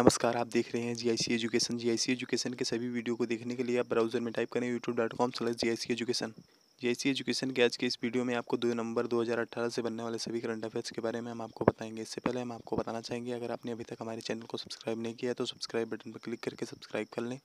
नमस्कार आप देख रहे हैं जी I C education G I C education के सभी वीडियो को देखने के लिए आप ब्राउजर में टाइप करें YouTube dot com slash G I C education G I C education के आज के इस वीडियो में आपको दो हज़ार 2018 से बनने वाले सभी करंट अफेयर्स के बारे में हम आपको बताएंगे इससे पहले हम आपको बताना चाहेंगे अगर आपने अभी तक हमारे चैनल को सब्सक्राइब नहीं किया तो सब्सक्राइब बटन पर क्लिक करके सब्सक्राइब कर लें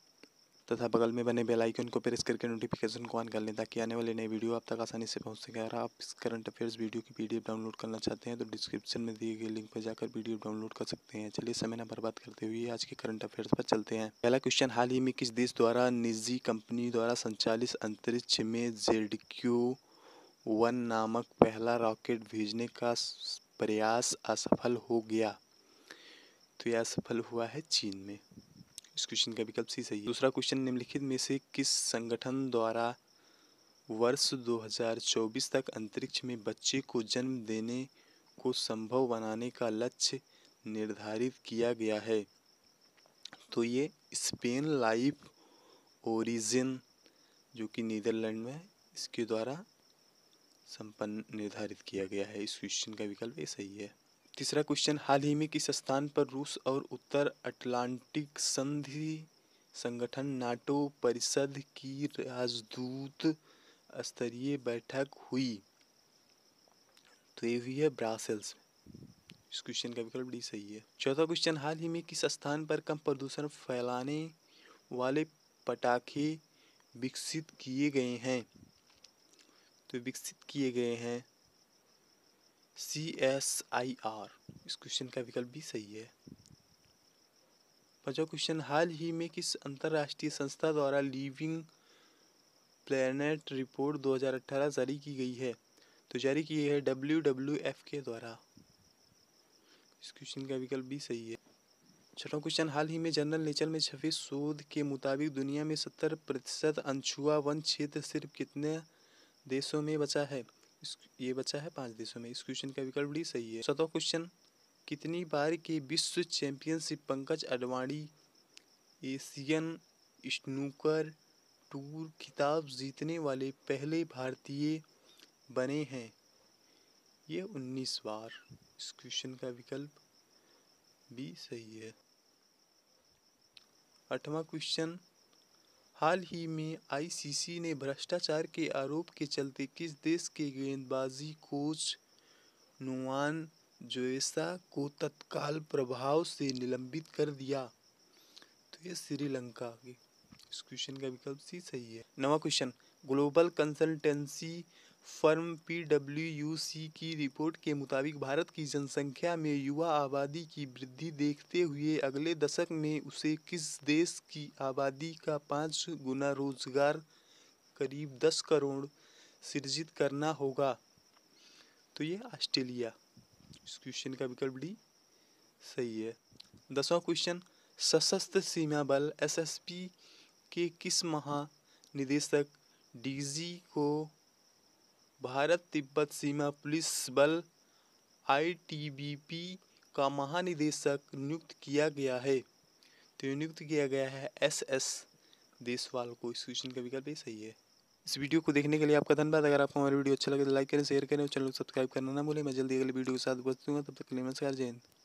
तथा बगल में बने बेल आइकन को प्रेस करके नोटिफिकेशन को ऑन कर लें ताकि आने वाले नए वीडियो आप तक आसानी से पहुंच सके अगर आप इस करंट अफेयर्स वीडियो की पीडीएफ डाउनलोड करना चाहते हैं तो डिस्क्रिप्शन में दिए गए लिंक पर जाकर पीडीएफ डाउनलोड कर सकते हैं चलिए समय न बर्बाद करते हुए आज के करंट अफेयर्स पर चलते हैं पहला क्वेश्चन हाल ही में किस देश द्वारा निजी कंपनी द्वारा संचालित अंतरिक्ष में जेड क्यू वन नामक पहला रॉकेट भेजने का प्रयास असफल हो गया तो यह असफल हुआ है चीन में इस क्वेश्चन का विकल्प सी सही है दूसरा क्वेश्चन निम्नलिखित में से किस संगठन द्वारा वर्ष 2024 तक अंतरिक्ष में बच्चे को जन्म देने को संभव बनाने का लक्ष्य निर्धारित किया गया है तो ये स्पेन लाइफ ओरिजिन जो कि नीदरलैंड में इसके द्वारा संपन्न निर्धारित किया गया है इस क्वेश्चन का विकल्प ये सही है तीसरा क्वेश्चन हाल ही में किस स्थान पर रूस और उत्तर अटलांटिक संधि संगठन नाटो परिषद की राजदूत स्तरीय बैठक हुई तो ये हुई है ब्रासेल्स इस क्वेश्चन का विकल्प डी सही है चौथा क्वेश्चन हाल ही में किस स्थान पर कम प्रदूषण फैलाने वाले पटाखे विकसित किए गए हैं तो विकसित किए गए हैं सी एस आई आर इस क्वेश्चन का विकल्प भी सही है पांचवा क्वेश्चन हाल ही में किस अंतर्राष्ट्रीय संस्था द्वारा लिविंग प्लैनेट रिपोर्ट 2018 जारी की गई है तो जारी की है डब्ल्यू डब्ल्यू एफ के द्वारा इस क्वेश्चन का विकल्प भी सही है छठा क्वेश्चन हाल ही में जनरल नेचर में छपे शोध के मुताबिक दुनिया में सत्तर प्रतिशत अनछुआ वन क्षेत्र सिर्फ कितने देशों में बचा है ये बचा है पांच देशों में इस क्वेश्चन का विकल्प डी सही है सतो क्वेश्चन कितनी बार के विश्व championship Pankaj Advani Asian snooker tour खिताब जीतने वाले पहले भारतीय बने हैं ये उन्नीस बार इस क्वेश्चन का विकल्प भी सही है अठवा क्वेश्चन हाल ही में आईसीसी ने भ्रष्टाचार के आरोप के चलते किस देश के गेंदबाजी कोच नुआन जोएसा को तत्काल प्रभाव से निलंबित कर दिया तो ये श्रीलंका के इस क्वेश्चन का विकल्प सी सही है नवा क्वेश्चन ग्लोबल कंसल्टेंसी फर्म पीडब्ल्यूसी की रिपोर्ट के मुताबिक भारत की जनसंख्या में युवा आबादी की वृद्धि देखते हुए अगले दशक में उसे किस देश की आबादी का पाँच गुना रोजगार करीब दस करोड़ सृजित करना होगा तो ये ऑस्ट्रेलिया इस क्वेश्चन का विकल्प डी सही है दसवां क्वेश्चन सशस्त्र सीमा बल एसएसपी के किस महानिदेशक डीजी को भारत तिब्बत सीमा पुलिस बल आईटीबीपी का महानिदेशक नियुक्त किया गया है तो नियुक्त किया गया है एस एस देशवाल को इस क्वेश्चन का विकल्प भी सही है इस वीडियो को देखने के लिए आपका धन्यवाद अगर आपको हमारी वीडियो अच्छा लगे तो लाइक करें शेयर करें और चैनल को सब्सक्राइब करना ना भूलें मैं जल्दी अगले वीडियो के साथ बचूंगा तब तक नमस्कार जय हिंद